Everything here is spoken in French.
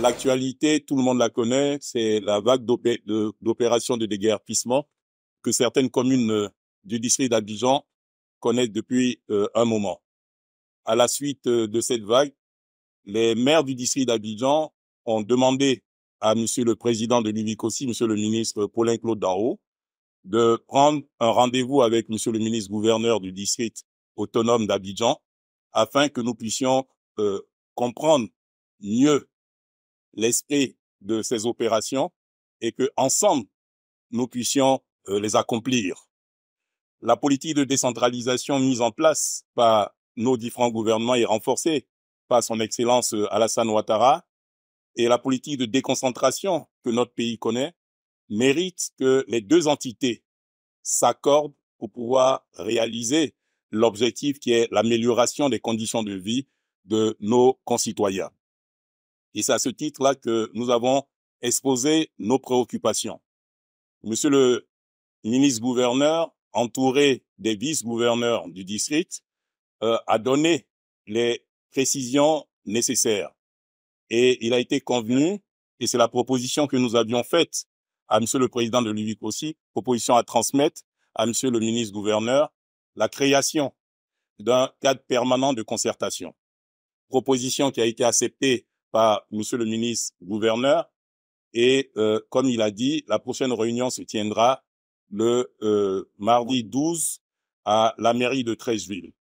L'actualité, tout le monde la connaît, c'est la vague d'opérations de déguerpissement que certaines communes euh, du district d'Abidjan connaissent depuis euh, un moment. À la suite euh, de cette vague, les maires du district d'Abidjan ont demandé à Monsieur le Président de aussi, Monsieur le ministre Paulin Claude Darro, de prendre un rendez-vous avec Monsieur le ministre gouverneur du district autonome d'Abidjan afin que nous puissions comprendre mieux l'esprit de ces opérations et que ensemble nous puissions euh, les accomplir. La politique de décentralisation mise en place par nos différents gouvernements et renforcée par son excellence euh, Alassane Ouattara et la politique de déconcentration que notre pays connaît mérite que les deux entités s'accordent pour pouvoir réaliser l'objectif qui est l'amélioration des conditions de vie de nos concitoyens. Et c'est à ce titre-là que nous avons exposé nos préoccupations. Monsieur le ministre-gouverneur, entouré des vice-gouverneurs du district, euh, a donné les précisions nécessaires. Et il a été convenu, et c'est la proposition que nous avions faite à Monsieur le Président de l'UIC aussi, proposition à transmettre à Monsieur le ministre-gouverneur, la création d'un cadre permanent de concertation. Proposition qui a été acceptée par Monsieur le ministre gouverneur. Et euh, comme il a dit, la prochaine réunion se tiendra le euh, mardi 12 à la mairie de Trècheville.